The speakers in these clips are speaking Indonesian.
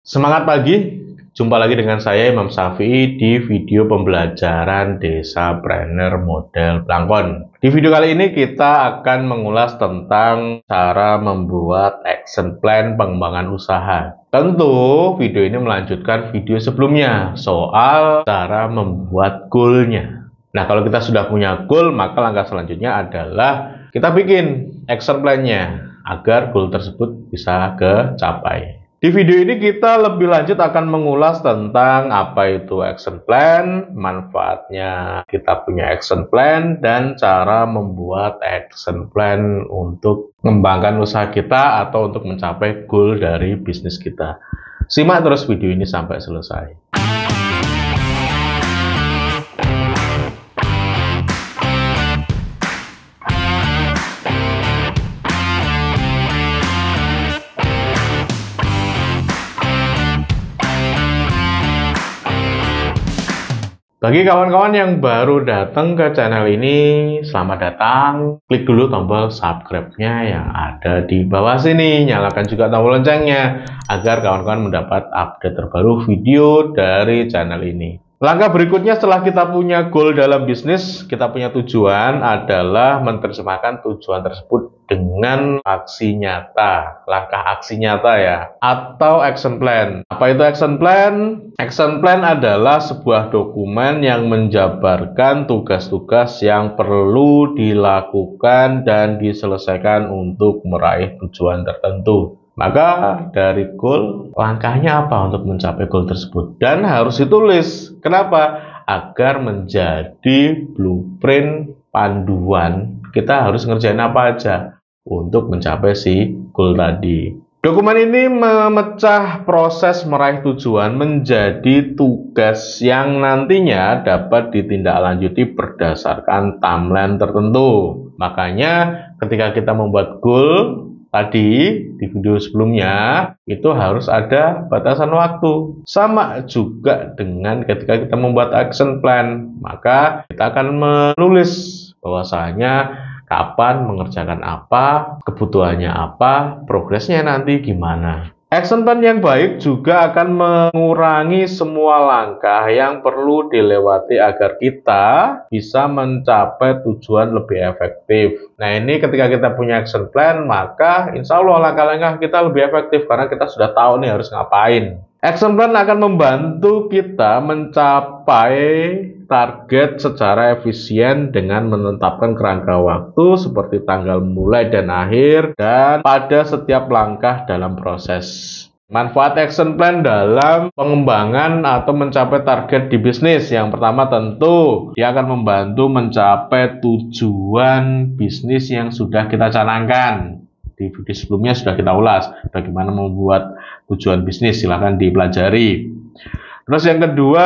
Semangat pagi, jumpa lagi dengan saya Imam Safi di video pembelajaran Desa Brenner Model Pelangkon. Di video kali ini kita akan mengulas tentang cara membuat action plan pengembangan usaha. Tentu video ini melanjutkan video sebelumnya soal cara membuat goalnya. Nah kalau kita sudah punya goal maka langkah selanjutnya adalah kita bikin action plan-nya agar goal tersebut bisa kecapai. Di video ini kita lebih lanjut akan mengulas tentang apa itu action plan, manfaatnya kita punya action plan, dan cara membuat action plan untuk mengembangkan usaha kita atau untuk mencapai goal dari bisnis kita. Simak terus video ini sampai selesai. Bagi kawan-kawan yang baru datang ke channel ini, selamat datang. Klik dulu tombol subscribe-nya yang ada di bawah sini. Nyalakan juga tombol loncengnya agar kawan-kawan mendapat update terbaru video dari channel ini. Langkah berikutnya setelah kita punya goal dalam bisnis, kita punya tujuan adalah menerjemahkan tujuan tersebut dengan aksi nyata, langkah aksi nyata ya, atau action plan. Apa itu action plan? Action plan adalah sebuah dokumen yang menjabarkan tugas-tugas yang perlu dilakukan dan diselesaikan untuk meraih tujuan tertentu. Maka dari goal, langkahnya apa untuk mencapai goal tersebut? Dan harus ditulis. Kenapa? Agar menjadi blueprint panduan kita harus ngerjain apa aja untuk mencapai si goal tadi. Dokumen ini memecah proses meraih tujuan menjadi tugas yang nantinya dapat ditindaklanjuti berdasarkan timeline tertentu. Makanya ketika kita membuat goal tadi di video sebelumnya itu harus ada batasan waktu. Sama juga dengan ketika kita membuat action plan, maka kita akan menulis bahwasanya kapan mengerjakan apa, kebutuhannya apa, progresnya nanti gimana. Action plan yang baik juga akan mengurangi semua langkah yang perlu dilewati agar kita bisa mencapai tujuan lebih efektif. Nah ini ketika kita punya action plan maka insya Allah langkah-langkah kita lebih efektif karena kita sudah tahu nih harus ngapain. Action plan akan membantu kita mencapai target secara efisien dengan menetapkan kerangka waktu seperti tanggal mulai dan akhir dan pada setiap langkah dalam proses. Manfaat action plan dalam pengembangan atau mencapai target di bisnis. Yang pertama tentu dia akan membantu mencapai tujuan bisnis yang sudah kita canangkan. Di video sebelumnya sudah kita ulas bagaimana membuat tujuan bisnis. Silahkan dipelajari. Terus yang kedua,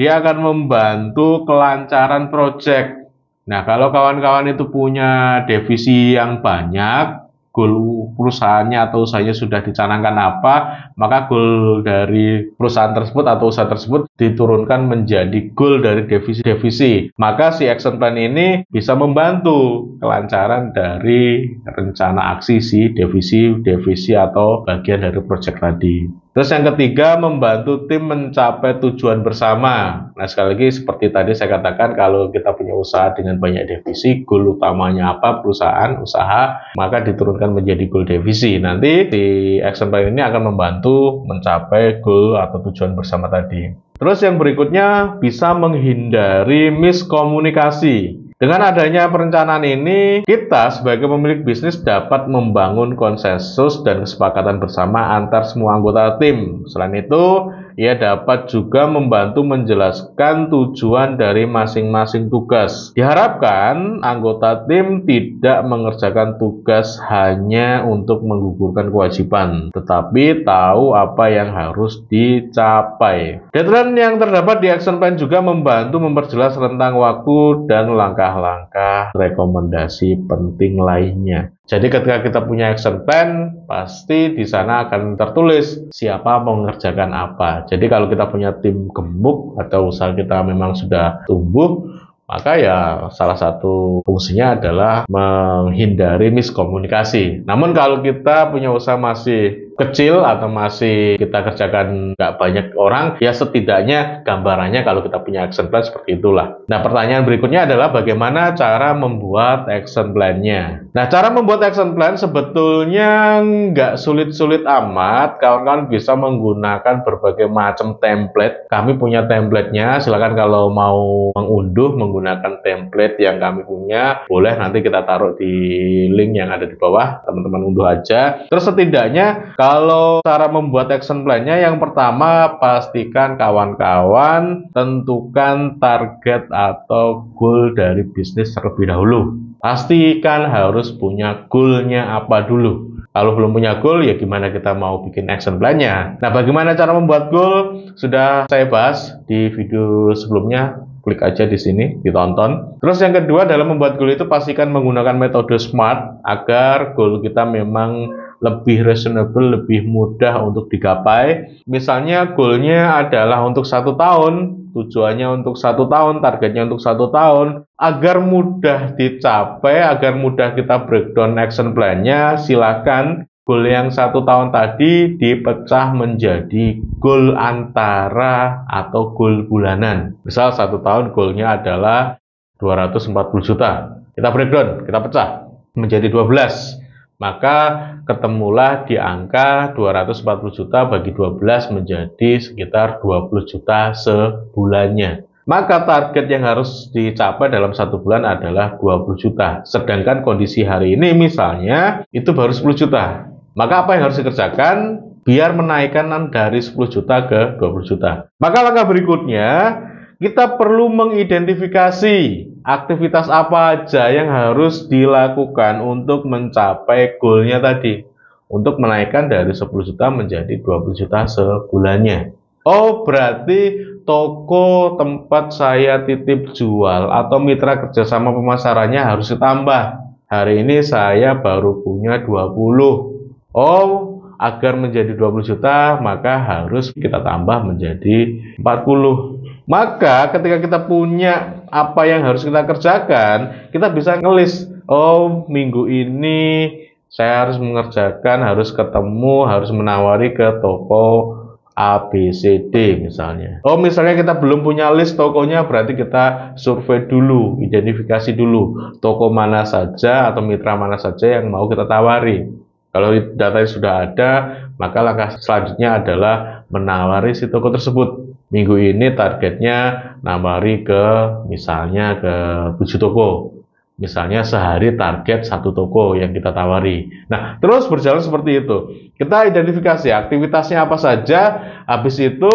dia akan membantu kelancaran proyek. Nah, kalau kawan-kawan itu punya devisi yang banyak, goal perusahaannya atau usahanya sudah dicanangkan apa, maka goal dari perusahaan tersebut atau usaha tersebut diturunkan menjadi goal dari devisi-devisi. Maka si action plan ini bisa membantu kelancaran dari rencana aksi si devisi-devisi atau bagian dari proyek tadi. Terus yang ketiga, membantu tim mencapai tujuan bersama. Nah, sekali lagi seperti tadi saya katakan, kalau kita punya usaha dengan banyak divisi goal utamanya apa perusahaan, usaha, maka diturunkan menjadi goal divisi. Nanti di action plan ini akan membantu mencapai goal atau tujuan bersama tadi. Terus yang berikutnya, bisa menghindari miskomunikasi. Dengan adanya perencanaan ini, kita sebagai pemilik bisnis dapat membangun konsensus dan kesepakatan bersama antar semua anggota tim. Selain itu, ia dapat juga membantu menjelaskan tujuan dari masing-masing tugas. Diharapkan anggota tim tidak mengerjakan tugas hanya untuk menggugurkan kewajiban, tetapi tahu apa yang harus dicapai. Deadline yang terdapat di action plan juga membantu memperjelas rentang waktu dan langkah langkah rekomendasi penting lainnya. Jadi ketika kita punya action plan, pasti di sana akan tertulis siapa mengerjakan apa. Jadi kalau kita punya tim gemuk atau usaha kita memang sudah tumbuh, maka ya salah satu fungsinya adalah menghindari miskomunikasi. Namun kalau kita punya usaha masih kecil atau masih kita kerjakan nggak banyak orang, ya setidaknya gambarannya kalau kita punya action plan seperti itulah. Nah, pertanyaan berikutnya adalah bagaimana cara membuat action plan-nya. Nah, cara membuat action plan sebetulnya nggak sulit-sulit amat. Kawan-kawan bisa menggunakan berbagai macam template. Kami punya template-nya, Silahkan kalau mau mengunduh menggunakan template yang kami punya, boleh nanti kita taruh di link yang ada di bawah, teman-teman unduh aja. Terus setidaknya kalau kalau cara membuat action plan-nya yang pertama pastikan kawan-kawan tentukan target atau goal dari bisnis terlebih dahulu. Pastikan harus punya goal-nya apa dulu. Kalau belum punya goal, ya gimana kita mau bikin action plan-nya? Nah, bagaimana cara membuat goal? Sudah saya bahas di video sebelumnya. Klik aja di sini, ditonton. Terus yang kedua, dalam membuat goal itu pastikan menggunakan metode SMART agar goal kita memang lebih reasonable, lebih mudah untuk digapai. Misalnya goalnya adalah untuk satu tahun, tujuannya untuk satu tahun, targetnya untuk satu tahun, agar mudah dicapai, agar mudah kita breakdown action plan-nya, silakan goal yang satu tahun tadi dipecah menjadi goal antara atau goal bulanan. Misal satu tahun goalnya adalah 240 juta. Kita breakdown, kita pecah menjadi 12 maka ketemulah di angka 240 juta bagi 12 menjadi sekitar 20 juta sebulannya. Maka target yang harus dicapai dalam satu bulan adalah 20 juta. Sedangkan kondisi hari ini misalnya itu baru 10 juta. Maka apa yang harus dikerjakan? Biar menaikkan dari 10 juta ke 20 juta. Maka langkah berikutnya kita perlu mengidentifikasi aktivitas apa aja yang harus dilakukan untuk mencapai goalnya tadi. Untuk menaikkan dari 10 juta menjadi 20 juta sebulannya. Oh, berarti toko tempat saya titip jual atau mitra kerjasama pemasarannya harus ditambah. Hari ini saya baru punya 20. Oh, agar menjadi 20 juta, maka harus kita tambah menjadi 40. Maka ketika kita punya apa yang harus kita kerjakan, kita bisa ngelis, oh minggu ini saya harus mengerjakan, harus ketemu, harus menawari ke toko ABCD misalnya. Oh misalnya kita belum punya list tokonya berarti kita survei dulu, identifikasi dulu toko mana saja atau mitra mana saja yang mau kita tawari. Kalau data sudah ada, maka langkah selanjutnya adalah menawari si toko tersebut minggu ini targetnya nabari ke misalnya ke tujuh toko misalnya sehari target satu toko yang kita tawari nah terus berjalan seperti itu kita identifikasi aktivitasnya apa saja habis itu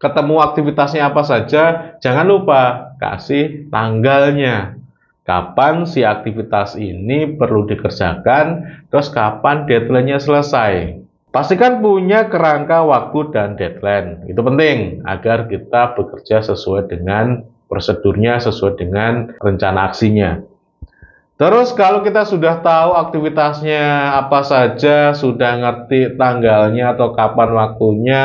ketemu aktivitasnya apa saja jangan lupa kasih tanggalnya kapan si aktivitas ini perlu dikerjakan terus kapan deadline-nya selesai Pastikan punya kerangka waktu dan deadline. Itu penting agar kita bekerja sesuai dengan prosedurnya, sesuai dengan rencana aksinya. Terus kalau kita sudah tahu aktivitasnya apa saja, sudah ngerti tanggalnya atau kapan waktunya,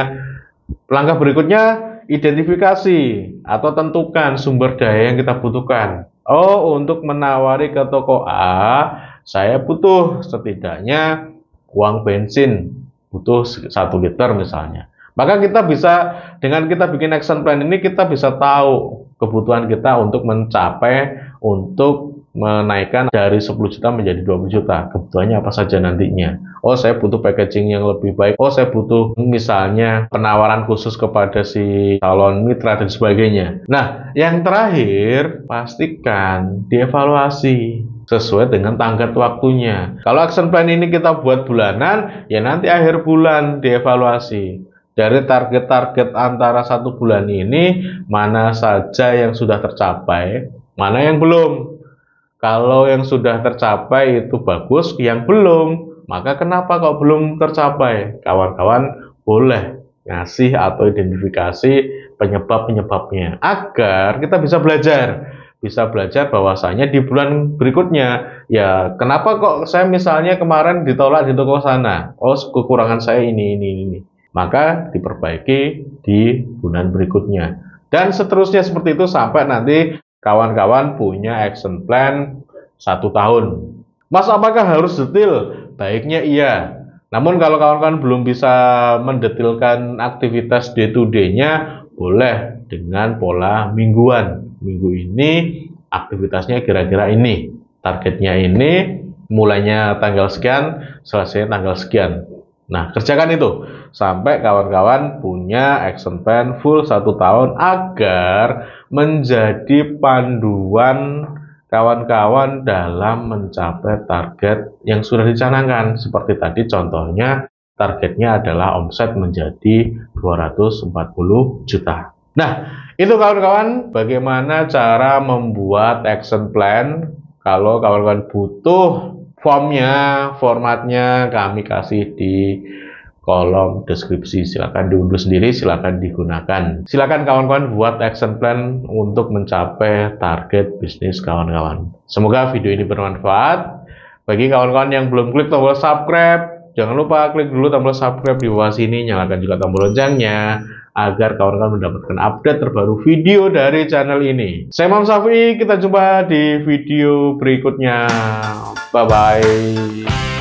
langkah berikutnya identifikasi atau tentukan sumber daya yang kita butuhkan. Oh, untuk menawari ke toko A, saya butuh setidaknya uang bensin butuh satu liter misalnya. Maka kita bisa dengan kita bikin action plan ini kita bisa tahu kebutuhan kita untuk mencapai untuk menaikkan dari 10 juta menjadi 20 juta. Kebutuhannya apa saja nantinya? Oh, saya butuh packaging yang lebih baik. Oh, saya butuh misalnya penawaran khusus kepada si calon mitra dan sebagainya. Nah, yang terakhir pastikan dievaluasi sesuai dengan tangkat waktunya. Kalau action plan ini kita buat bulanan, ya nanti akhir bulan dievaluasi. Dari target-target antara satu bulan ini, mana saja yang sudah tercapai, mana yang belum. Kalau yang sudah tercapai itu bagus, yang belum, maka kenapa kok belum tercapai? Kawan-kawan boleh ngasih atau identifikasi penyebab-penyebabnya agar kita bisa belajar bisa belajar bahwasanya di bulan berikutnya ya kenapa kok saya misalnya kemarin ditolak di toko sana oh kekurangan saya ini ini ini maka diperbaiki di bulan berikutnya dan seterusnya seperti itu sampai nanti kawan-kawan punya action plan satu tahun Mas apakah harus detail? baiknya iya namun kalau kawan-kawan belum bisa mendetilkan aktivitas day to day-nya boleh dengan pola mingguan minggu ini aktivitasnya kira-kira ini, targetnya ini, mulainya tanggal sekian, selesai tanggal sekian. Nah, kerjakan itu sampai kawan-kawan punya action plan full satu tahun agar menjadi panduan kawan-kawan dalam mencapai target yang sudah dicanangkan. Seperti tadi contohnya, targetnya adalah omset menjadi 240 juta. Nah, itu kawan-kawan, bagaimana cara membuat action plan kalau kawan-kawan butuh formnya, formatnya kami kasih di kolom deskripsi. Silakan diunduh sendiri, silakan digunakan. Silakan kawan-kawan buat action plan untuk mencapai target bisnis kawan-kawan. Semoga video ini bermanfaat. Bagi kawan-kawan yang belum klik tombol subscribe, jangan lupa klik dulu tombol subscribe di bawah sini, nyalakan juga tombol loncengnya agar kawan-kawan mendapatkan update terbaru video dari channel ini. Saya Mam Safi, kita jumpa di video berikutnya. Bye-bye.